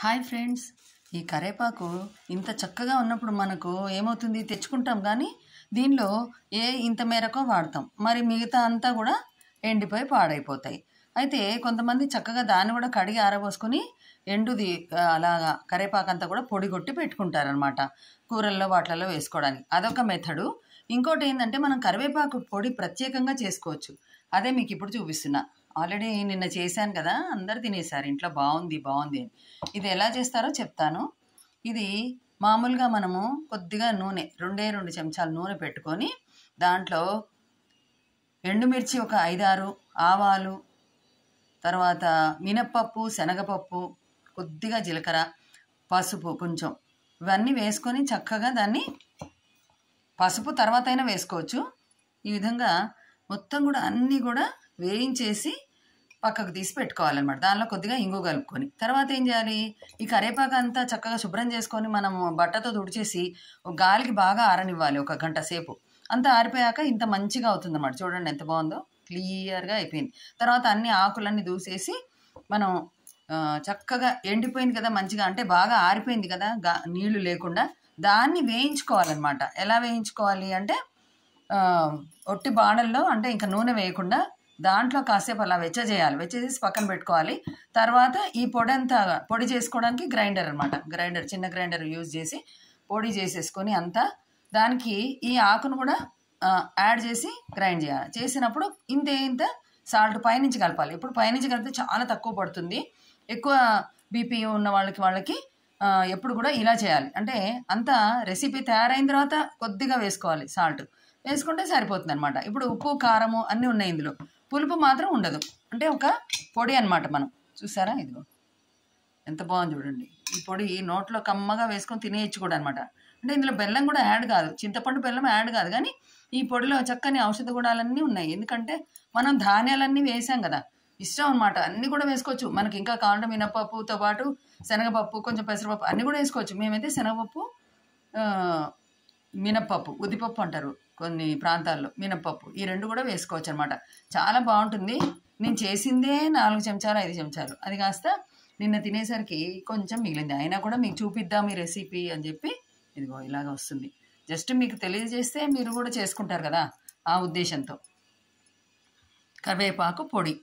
hi friends ఈ కరేపాకు ఇంత చక్కగా ఉన్నప్పుడు మనకు ఏమవుతుంది తెచ్చుకుంటాం కానీ దీనిలో ఏ ఇంత మేరకో వాడతాం మరి మిగతా అంతా కూడా ఎండిపోయి పాడైపోతాయి అయితే కొంతమంది చక్కగా దాన్ని కూడా కడిగి ఆరబోసుకొని ఎండుది అలాగా కరేపాకు అంతా కూడా పొడి కొట్టి పెట్టుకుంటారనమాట కూరల్లో వాటిలలో వేసుకోవడానికి అదొక మెథడు ఇంకోటి ఏంటంటే మనం కరివేపాకు పొడి ప్రత్యేకంగా చేసుకోవచ్చు అదే మీకు ఇప్పుడు చూపిస్తున్నా ఆల్రెడీ నిన్న చేశాను కదా అందరు తినేశారు ఇంట్లో బాగుంది బాగుంది అని ఇది ఎలా చేస్తారో చెప్తాను ఇది మామూలుగా మనము కొద్దిగా నూనె రెండే రెండు చెంచాలు నూనె పెట్టుకొని దాంట్లో ఎండుమిర్చి ఒక ఐదారు ఆవాలు తర్వాత మినప్పప్పు శనగపప్పు కొద్దిగా జీలకర్ర పసుపు కొంచెం ఇవన్నీ వేసుకొని చక్కగా దాన్ని పసుపు తర్వాత అయినా వేసుకోవచ్చు ఈ విధంగా మొత్తం కూడా అన్నీ కూడా వేయించేసి పక్కకు తీసి పెట్టుకోవాలన్నమాట దానిలో కొద్దిగా ఇంగు కలుపుకొని తర్వాత ఏం చేయాలి ఈ కరేపాకు అంతా చక్కగా శుభ్రం చేసుకొని మనం బట్టతో తుడిచేసి గాలికి బాగా ఆరనివ్వాలి ఒక గంట సేపు అంత ఆరిపోయాక ఇంత మంచిగా అవుతుందన్నమాట చూడండి ఎంత బాగుందో క్లియర్గా అయిపోయింది తర్వాత అన్ని ఆకులన్నీ దూసేసి మనం చక్కగా ఎండిపోయింది కదా మంచిగా అంటే బాగా ఆరిపోయింది కదా నీళ్లు లేకుండా దాన్ని వేయించుకోవాలన్నమాట ఎలా వేయించుకోవాలి అంటే ఒట్టి బాణల్లో అంటే ఇంకా నూనె వేయకుండా దాంట్లో కాసేపు అలా వెచ్చ చేయాలి వెచ్చ చేసి పక్కన పెట్టుకోవాలి తర్వాత ఈ పొడి అంతా పొడి చేసుకోవడానికి గ్రైండర్ అనమాట గ్రైండర్ చిన్న గ్రైండర్ యూజ్ చేసి పొడి చేసేసుకొని అంతా దానికి ఈ ఆకును కూడా యాడ్ చేసి గ్రైండ్ చేయాలి చేసినప్పుడు ఇంతే ఇంత సాల్ట్ పైనుంచి కలపాలి ఇప్పుడు పైనుంచి కలిపితే చాలా తక్కువ పడుతుంది ఎక్కువ బీపీ ఉన్న వాళ్ళకి వాళ్ళకి ఎప్పుడు కూడా ఇలా చేయాలి అంటే అంతా రెసిపీ తయారైన తర్వాత కొద్దిగా వేసుకోవాలి సాల్ట్ వేసుకుంటే సరిపోతుంది అనమాట ఇప్పుడు ఉప్పు కారము అన్నీ ఉన్నాయి ఇందులో పులుపు మాత్రం ఉండదు అంటే ఒక పొడి అనమాట మనం చూసారా ఇదిగో ఎంత బాగుంది చూడండి ఈ పొడి నోట్లో కమ్మగా వేసుకొని తినేయచ్చు కూడా అనమాట అంటే ఇందులో బెల్లం కూడా యాడ్ కాదు చింతపండు బెల్లం యాడ్ కాదు కానీ ఈ పొడిలో చక్కని ఔషధ గుణాలన్నీ ఉన్నాయి ఎందుకంటే మనం ధాన్యాలన్నీ వేసాం కదా ఇష్టం అనమాట అన్నీ కూడా వేసుకోవచ్చు మనకి ఇంకా కావాలంటే మినపప్పుతో పాటు శనగపప్పు కొంచెం పెసరపప్పు అన్నీ కూడా వేసుకోవచ్చు మేమైతే శనగపప్పు మినప్పప్పు ఉద్దిపప్పు అంటారు కొన్ని ప్రాంతాల్లో మినప్పప్పు ఈ రెండు కూడా వేసుకోవచ్చు అనమాట చాలా బాగుంటుంది నేను చేసిందే నాలుగు చెంచాలు ఐదు చెంచాలు అది కాస్త నిన్న తినేసరికి కొంచెం మిగిలింది అయినా కూడా మీకు చూపిద్దాం ఈ రెసిపీ అని చెప్పి ఇదిగో ఇలాగ వస్తుంది జస్ట్ మీకు తెలియజేస్తే మీరు కూడా చేసుకుంటారు కదా ఆ ఉద్దేశంతో కరివేపాకు పొడి